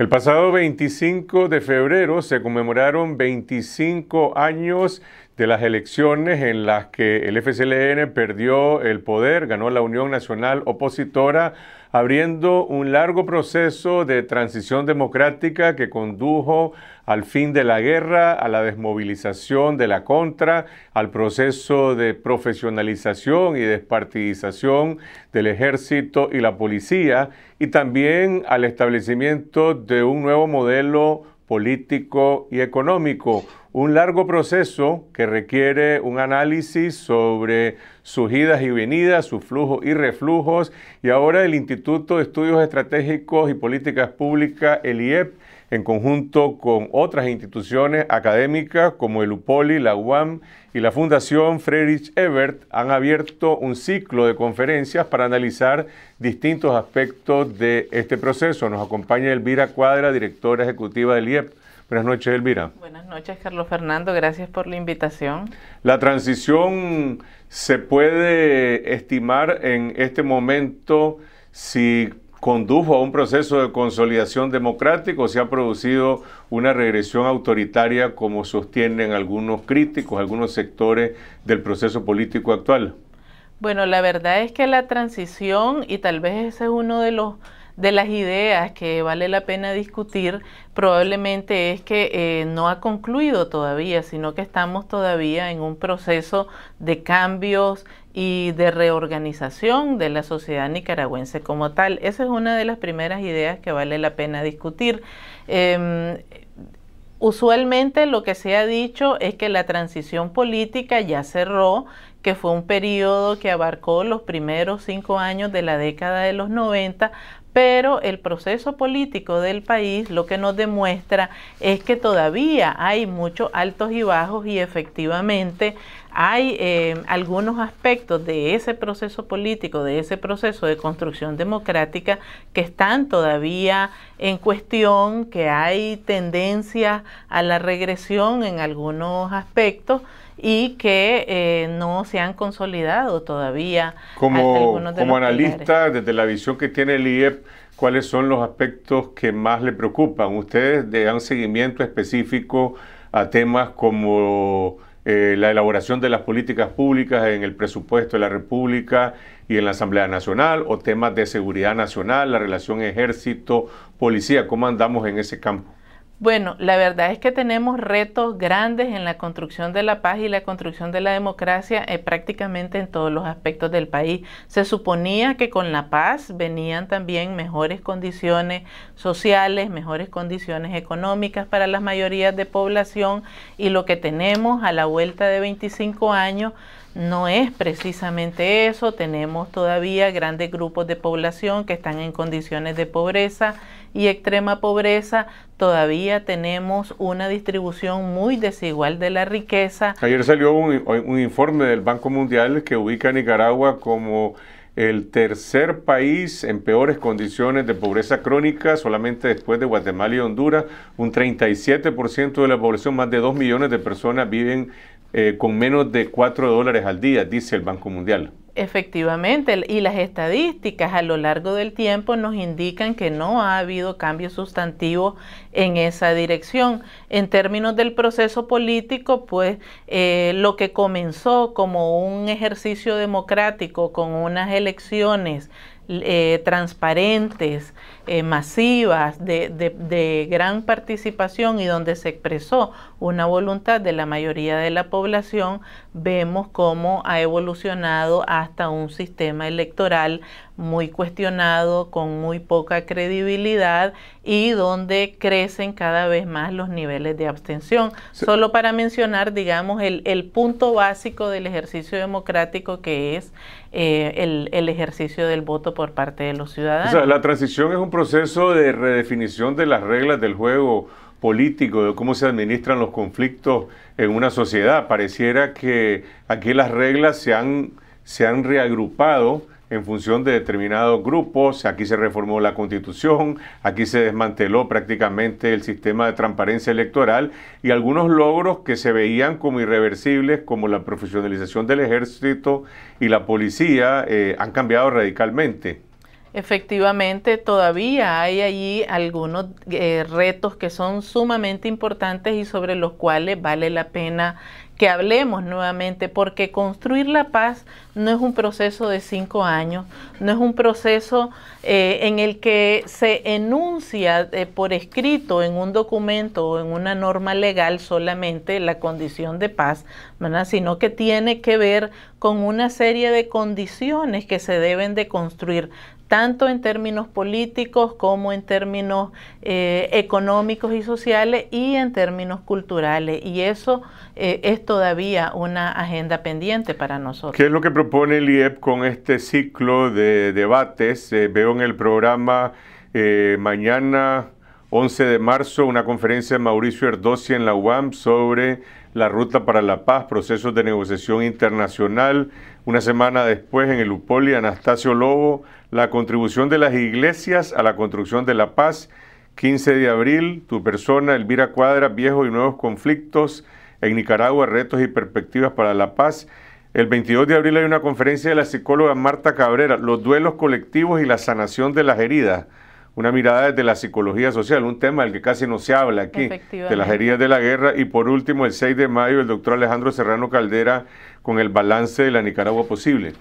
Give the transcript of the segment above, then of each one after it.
El pasado 25 de febrero se conmemoraron 25 años de las elecciones en las que el FCLN perdió el poder, ganó la Unión Nacional Opositora, abriendo un largo proceso de transición democrática que condujo al fin de la guerra, a la desmovilización de la contra, al proceso de profesionalización y despartidización del ejército y la policía, y también al establecimiento de un nuevo modelo político y económico. Un largo proceso que requiere un análisis sobre sus idas y venidas, sus flujos y reflujos. Y ahora el Instituto de Estudios Estratégicos y Políticas Públicas, el IEP, en conjunto con otras instituciones académicas como el UPOLI, la UAM y la Fundación Friedrich Ebert, han abierto un ciclo de conferencias para analizar distintos aspectos de este proceso. Nos acompaña Elvira Cuadra, directora ejecutiva del IEP. Buenas noches, Elvira. Buenas noches, Carlos Fernando. Gracias por la invitación. La transición se puede estimar en este momento si condujo a un proceso de consolidación democrática o se ha producido una regresión autoritaria como sostienen algunos críticos, algunos sectores del proceso político actual? Bueno, la verdad es que la transición, y tal vez ese es uno de los de las ideas que vale la pena discutir probablemente es que eh, no ha concluido todavía, sino que estamos todavía en un proceso de cambios, y de reorganización de la sociedad nicaragüense como tal. Esa es una de las primeras ideas que vale la pena discutir. Em, usualmente lo que se ha dicho es que la transición política ya cerró, que fue un periodo que abarcó los primeros cinco años de la década de los 90, pero el proceso político del país lo que nos demuestra es que todavía hay muchos altos y bajos y efectivamente hay eh, algunos aspectos de ese proceso político, de ese proceso de construcción democrática que están todavía en cuestión, que hay tendencias a la regresión en algunos aspectos, y que eh, no se han consolidado todavía. Como, analista, desde la visión que tiene el IEP, ¿cuáles son los aspectos que más le preocupan? ¿Ustedes dan seguimiento específico a temas como eh, la elaboración de las políticas públicas en el presupuesto de la República y en la Asamblea Nacional o temas de seguridad nacional, la relación ejército-policía? ¿Cómo andamos en ese campo? Bueno, la verdad es que tenemos retos grandes en la construcción de la paz y la construcción de la democracia eh, prácticamente en todos los aspectos del país. Se suponía que con la paz venían también mejores condiciones sociales, mejores condiciones económicas para las mayorías de población y lo que tenemos a la vuelta de 25 años no es precisamente eso. Tenemos todavía grandes grupos de población que están en condiciones de pobreza y extrema pobreza, todavía tenemos una distribución muy desigual de la riqueza. Ayer salió un, informe del Banco Mundial que ubica a Nicaragua como el tercer país en peores condiciones de pobreza crónica, solamente después de Guatemala y Honduras. Un 37% de la población, más de 2 millones de personas, viven eh, con menos de 4 dólares al día, dice el Banco Mundial. Efectivamente, y las estadísticas a lo largo del tiempo nos indican que no ha habido cambio sustantivo en esa dirección. En términos del proceso político, pues eh, lo que comenzó como un ejercicio democrático con unas elecciones eh, transparentes, eh, masivas, de gran participación y donde se expresó una voluntad de la mayoría de la población, vemos cómo ha evolucionado hasta un sistema electoral muy cuestionado, con muy poca credibilidad y donde crecen cada vez más los niveles de abstención. Solo para mencionar, digamos, el, punto básico del ejercicio democrático que es eh, el, ejercicio del voto por parte de los ciudadanos. la transición es un proceso de redefinición de las reglas del juego político, de cómo se administran los conflictos en una sociedad. Pareciera que aquí las reglas se han, se han reagrupado en función de determinados grupos. Aquí se reformó la constitución, aquí se desmanteló prácticamente el sistema de transparencia electoral y algunos logros que se veían como irreversibles, como la profesionalización del ejército y la policía, eh, han cambiado radicalmente. Efectivamente, todavía hay allí algunos eh, retos que son sumamente importantes y sobre los cuales vale la pena que hablemos nuevamente, porque construir la paz no es un proceso de cinco años, no es un proceso eh, en el que se enuncia eh, por escrito en un documento o en una norma legal solamente la condición de paz, sino que tiene que ver con una serie de condiciones que se deben de construir tanto en términos políticos como en términos eh, económicos y sociales y en términos culturales. Y eso eh, es todavía una agenda pendiente para nosotros. ¿Qué es lo que propone el IEP con este ciclo de debates? Eh, veo en el programa mañana 11 de marzo una conferencia de Mauricio Erdossi en la UAM sobre la ruta para la paz, procesos de negociación internacional. Una semana después en el UPOLI, Anastasio Lobo la contribución de las iglesias a la construcción de la paz. 15 de abril, tu persona, Elvira Cuadra, viejos y nuevos conflictos en Nicaragua, retos y perspectivas para la paz. El 22 de abril hay una conferencia de la psicóloga Marta Cabrera, los duelos colectivos y la sanación de las heridas. Una mirada desde la psicología social, un tema del que casi no se habla aquí, de las heridas de la guerra. Y por último, el 6 de mayo, el doctor Alejandro Serrano Caldera con el balance de la Nicaragua posible.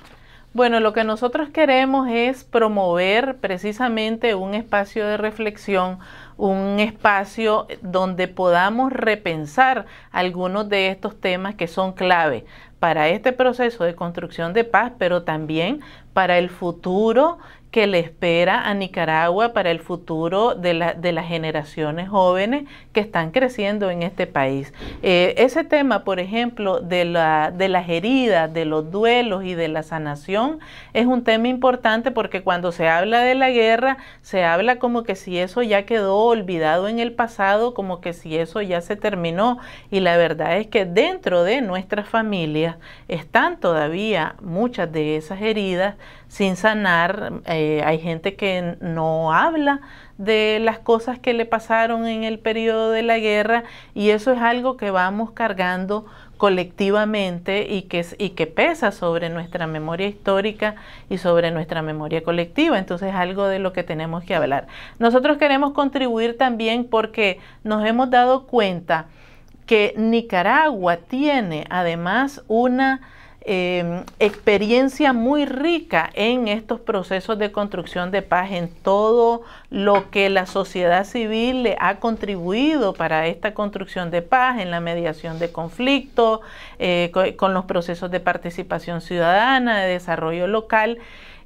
Bueno, lo que nosotros queremos es promover precisamente un espacio de reflexión, un espacio donde podamos repensar algunos de estos temas que son clave para este proceso de construcción de paz, pero también para el futuro que le espera a Nicaragua para el futuro de, de las generaciones jóvenes que están creciendo en este país. Eh, ese tema, por ejemplo, de, la, de las heridas, de los duelos y de la sanación, es un tema importante porque cuando se habla de la guerra, se habla como que si eso ya quedó olvidado en el pasado, como que si eso ya se terminó. Y la verdad es que dentro de nuestras familias están todavía muchas de esas heridas sin sanar. Eh, hay gente que no habla de las cosas que le pasaron en el periodo de la guerra y eso es algo que vamos cargando colectivamente y que, y que pesa sobre nuestra memoria histórica y sobre nuestra memoria colectiva. Entonces es algo de lo que tenemos que hablar. Nosotros queremos contribuir también porque nos hemos dado cuenta que Nicaragua tiene además una Em, experiencia muy rica en estos procesos de construcción de paz, en todo lo que la sociedad civil le ha contribuido para esta construcción de paz, en la mediación de conflictos, eh, con los procesos de participación ciudadana, de desarrollo local.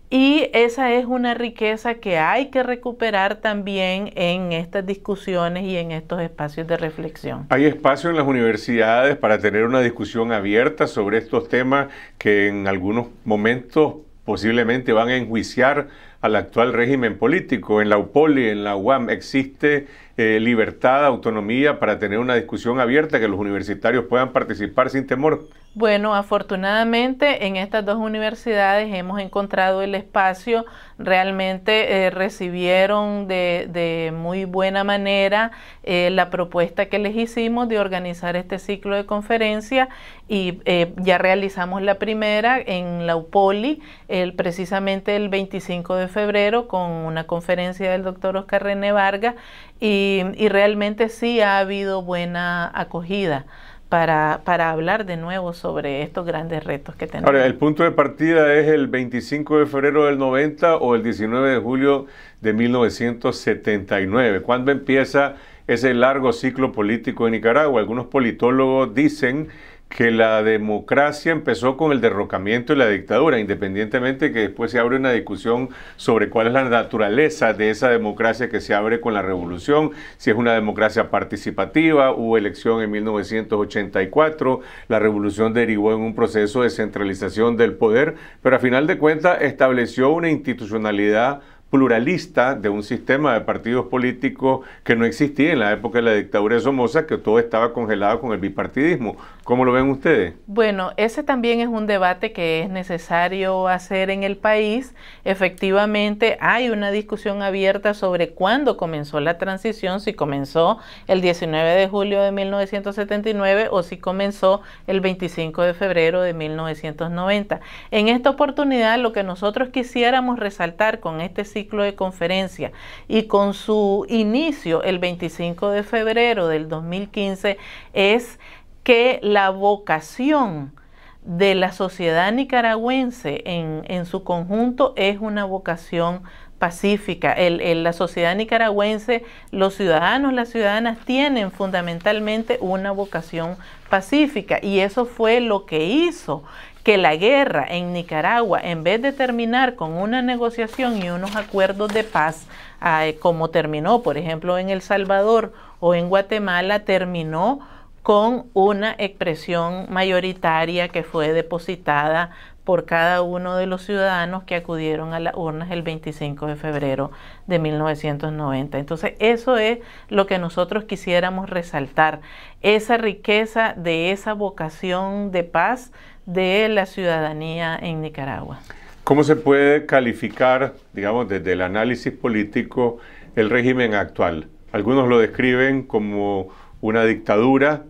Y esa es una riqueza que hay que recuperar también en estas discusiones y en estos espacios de reflexión. Hay espacio en las universidades para tener una discusión abierta sobre estos temas que en algunos momentos posiblemente van a enjuiciar al actual régimen político. En la UPOLI, en la UAM, existe eh, libertad, autonomía para tener una discusión abierta, que los universitarios puedan participar sin temor? Bueno, afortunadamente en estas dos universidades hemos encontrado el espacio, realmente eh, recibieron de, muy buena manera eh, la propuesta que les hicimos de organizar este ciclo de conferencia y ya realizamos la primera en la UPOLI el, precisamente el 25 de febrero con una conferencia del doctor Oscar René Vargas y, realmente sí ha habido buena acogida. Para, para, hablar de nuevo sobre estos grandes retos que tenemos. Ahora, el punto de partida es el 25 de febrero del 90 o el 19 de julio de 1979. ¿Cuándo empieza ese largo ciclo político en Nicaragua? Algunos politólogos dicen que la democracia empezó con el derrocamiento de la dictadura, independientemente que después se abre una discusión sobre cuál es la naturaleza de esa democracia que se abre con la revolución, si es una democracia participativa, hubo elección en 1984, la revolución derivó en un proceso de centralización del poder, pero a final de cuentas estableció una institucionalidad pluralista de un sistema de partidos políticos que no existía en la época de la dictadura de Somoza, que todo estaba congelado con el bipartidismo. ¿Cómo lo ven ustedes? Bueno, ese también es un debate que es necesario hacer en el país. Efectivamente, hay una discusión abierta sobre cuándo comenzó la transición, si comenzó el 19 de julio de 1979 o si comenzó el 25 de febrero de 1990. En esta oportunidad, lo que nosotros quisiéramos resaltar con este ciclo de conferencia y con su inicio el 25 de febrero del 2015 es que la vocación de la sociedad nicaragüense en, su conjunto es una vocación pacífica. El, la sociedad nicaragüense, los ciudadanos, las ciudadanas tienen fundamentalmente una vocación pacífica y eso fue lo que hizo que la guerra en Nicaragua, en vez de terminar con una negociación y unos acuerdos de paz, ah, eh, como terminó, por ejemplo, en El Salvador o en Guatemala, terminó con una expresión mayoritaria que fue depositada por cada uno de los ciudadanos que acudieron a las urnas el 25 de febrero de 1990. Entonces, eso es lo que nosotros quisiéramos resaltar, esa riqueza de esa vocación de paz de la ciudadanía en Nicaragua. ¿Cómo se puede calificar, digamos, desde el análisis político, el régimen actual? Algunos lo describen como una dictadura,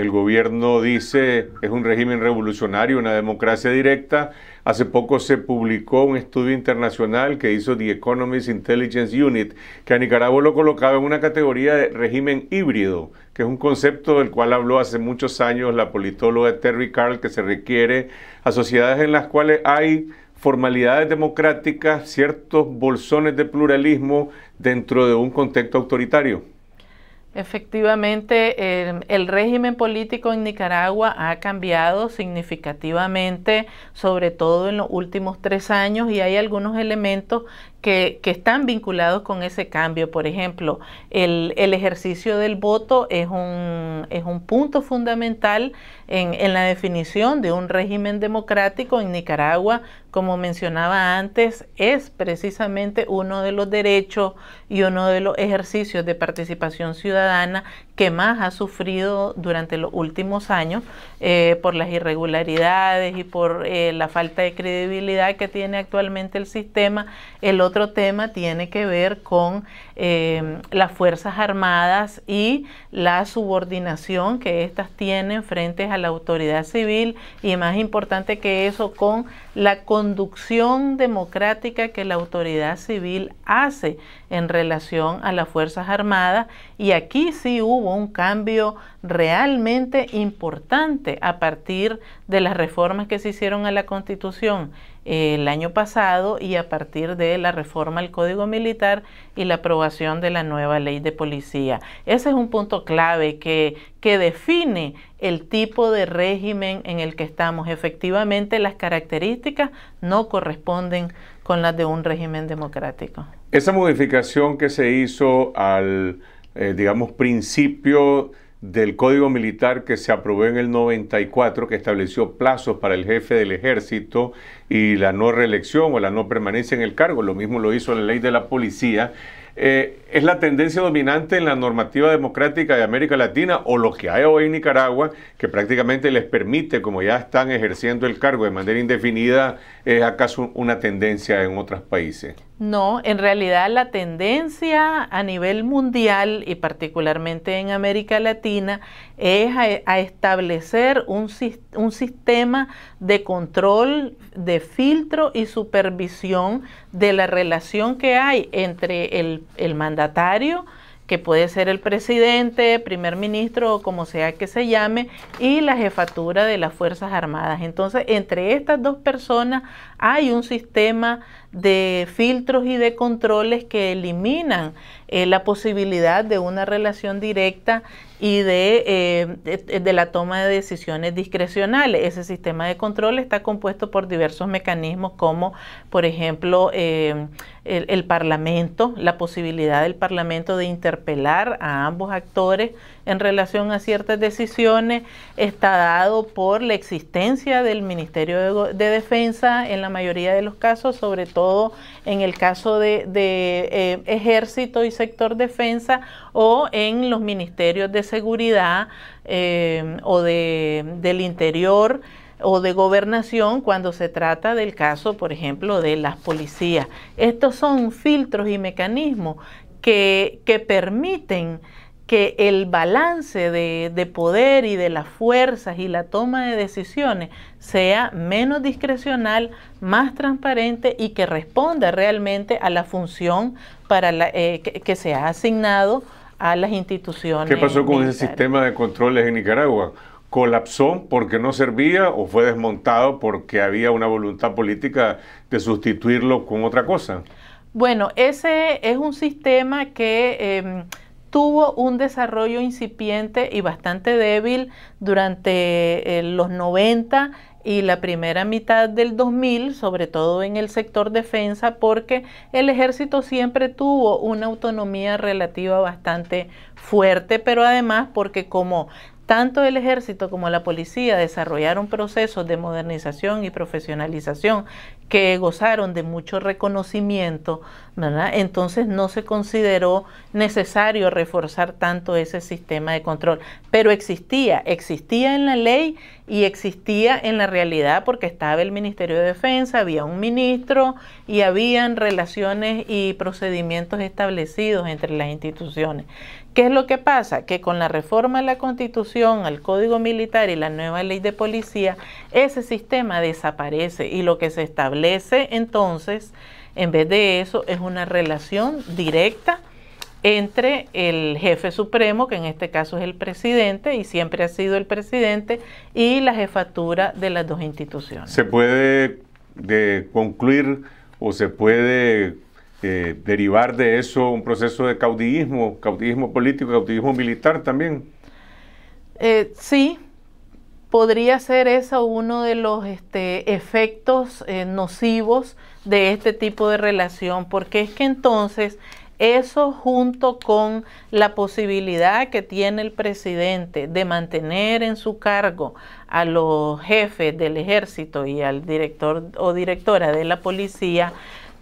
el gobierno dice es un régimen revolucionario, una democracia directa. Hace poco se publicó un estudio internacional que hizo The Economist Intelligence Unit, que a Nicaragua lo colocaba en una categoría de régimen híbrido, que es un concepto del cual habló hace muchos años la politóloga Terry Carl, que se requiere a sociedades en las cuales hay formalidades democráticas, ciertos bolsones de pluralismo dentro de un contexto autoritario. Efectivamente, em, el régimen político en Nicaragua ha cambiado significativamente, sobre todo en los últimos tres años, y hay algunos elementos que, que están vinculados con ese cambio. Por ejemplo, el, el ejercicio del voto es un, es un punto fundamental en, la definición de un régimen democrático en Nicaragua, como mencionaba antes, es precisamente uno de los derechos y uno de los ejercicios de participación ciudadana que más ha sufrido durante los últimos años eh, por las irregularidades y por eh, la falta de credibilidad que tiene actualmente el sistema. El otro tema tiene que ver con eh, las Fuerzas Armadas y la subordinación que éstas tienen frente a la autoridad civil y más importante que eso con la conducción democrática que la autoridad civil hace en relación a las Fuerzas Armadas y aquí sí hubo un cambio realmente importante a partir de las reformas que se hicieron a la Constitución eh, el año pasado y a partir de la reforma al Código Militar y la aprobación de la nueva ley de policía. Ese es un punto clave que, que define el tipo de régimen en el que estamos, efectivamente las características no corresponden con las de un régimen democrático. Esa modificación que se hizo al, eh, digamos, principio del Código Militar que se aprobó en el 94, que estableció plazos para el jefe del ejército y la no reelección o la no permanencia en el cargo. Lo mismo lo hizo la ley de la policía eh, es la tendencia dominante en la normativa democrática de América Latina o lo que hay hoy en Nicaragua, que prácticamente les permite, como ya están ejerciendo el cargo de manera indefinida, es acaso una tendencia en otros países. No, en realidad la tendencia a nivel mundial y particularmente en América Latina es a, establecer un, sistema de control, de filtro y supervisión de la relación que hay entre el, el mandatario, que puede ser el presidente, primer ministro o como sea que se llame, y la jefatura de las Fuerzas Armadas. Entonces, entre estas dos personas hay un sistema de filtros y de controles que eliminan eh, la posibilidad de una relación directa y eh, de, la toma de decisiones discrecionales. Ese sistema de control está compuesto por diversos mecanismos como, por ejemplo, eh, el Parlamento, la posibilidad del Parlamento de interpelar a ambos actores en relación a ciertas decisiones está dado por la existencia del Ministerio de, Defensa en la mayoría de los casos, sobre todo en el caso de, eh, Ejército y Sector Defensa o en los ministerios de Seguridad eh, o del Interior o de gobernación cuando se trata del caso, por ejemplo, de las policías. Estos son filtros y mecanismos que permiten que el balance de, poder y de las fuerzas y la toma de decisiones sea menos discrecional, más transparente y que responda realmente a la función para la, eh, que, se ha asignado a las instituciones. ¿Qué pasó con ese sistema de controles en Nicaragua? colapsó porque no servía o fue desmontado porque había una voluntad política de sustituirlo con otra cosa? Bueno, ese es un sistema que em, tuvo un desarrollo incipiente y bastante débil durante eh, los 90 y la primera mitad del 2000, sobre todo en el sector defensa, porque el ejército siempre tuvo una autonomía relativa bastante fuerte, pero además porque como tanto el ejército como la policía desarrollaron procesos de modernización y profesionalización que gozaron de mucho reconocimiento, entonces no se consideró necesario reforzar tanto ese sistema de control, pero existía, existía en la ley y existía en la realidad porque estaba el Ministerio de Defensa, había un ministro y habían relaciones y procedimientos establecidos entre las instituciones. ¿Qué es lo que pasa? Que con la reforma de la Constitución, al Código Militar y la nueva ley de policía, ese sistema desaparece y lo que se establece entonces, en vez de eso, es una relación directa entre el jefe supremo, que en este caso es el presidente y siempre ha sido el presidente, y la jefatura de las dos instituciones. ¿Se puede eh, concluir o se puede eh, derivar de eso un proceso de caudillismo, caudillismo político, caudillismo militar también. Eh, sí, podría ser eso uno de los este, efectos eh, nocivos de este tipo de relación, porque es que entonces eso junto con la posibilidad que tiene el presidente de mantener en su cargo a los jefes del ejército y al director o directora de la policía,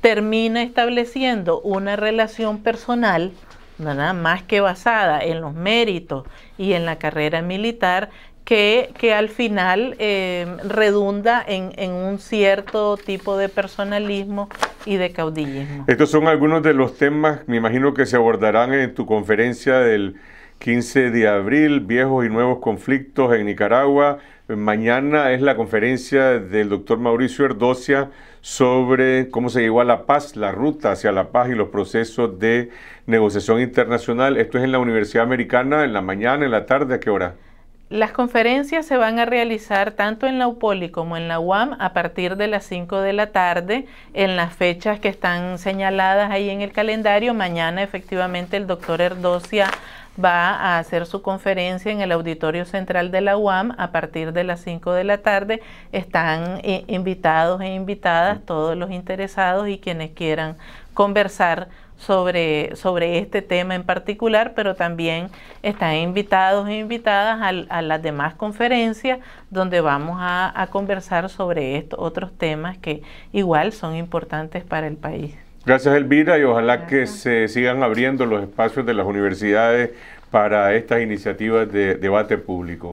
termina estableciendo una relación personal, nada más que basada en los méritos y en la carrera militar, que, que al final eh, redunda en, en, un cierto tipo de personalismo y de caudillismo. Estos son algunos de los temas, me imagino que se abordarán en tu conferencia del 15 de abril, viejos y nuevos conflictos en Nicaragua, Mañana es la conferencia del doctor Mauricio Erdocia sobre cómo se llegó a la paz, la ruta hacia la paz y los procesos de negociación internacional. Esto es en la Universidad Americana, en la mañana, en la tarde, ¿a qué hora? Las conferencias se van a realizar tanto en la UPOLI como en la UAM a partir de las 5 de la tarde en las fechas que están señaladas ahí en el calendario. Mañana efectivamente el doctor Erdocia va a hacer su conferencia en el Auditorio Central de la UAM a partir de las 5 de la tarde. Están eh, invitados e invitadas todos los interesados y quienes quieran conversar sobre, este tema en particular, pero también están invitados e invitadas a, las demás conferencias donde vamos a, a conversar sobre estos otros temas que igual son importantes para el país. Gracias Elvira y ojalá que se sigan abriendo los espacios de las universidades para estas iniciativas de debate público.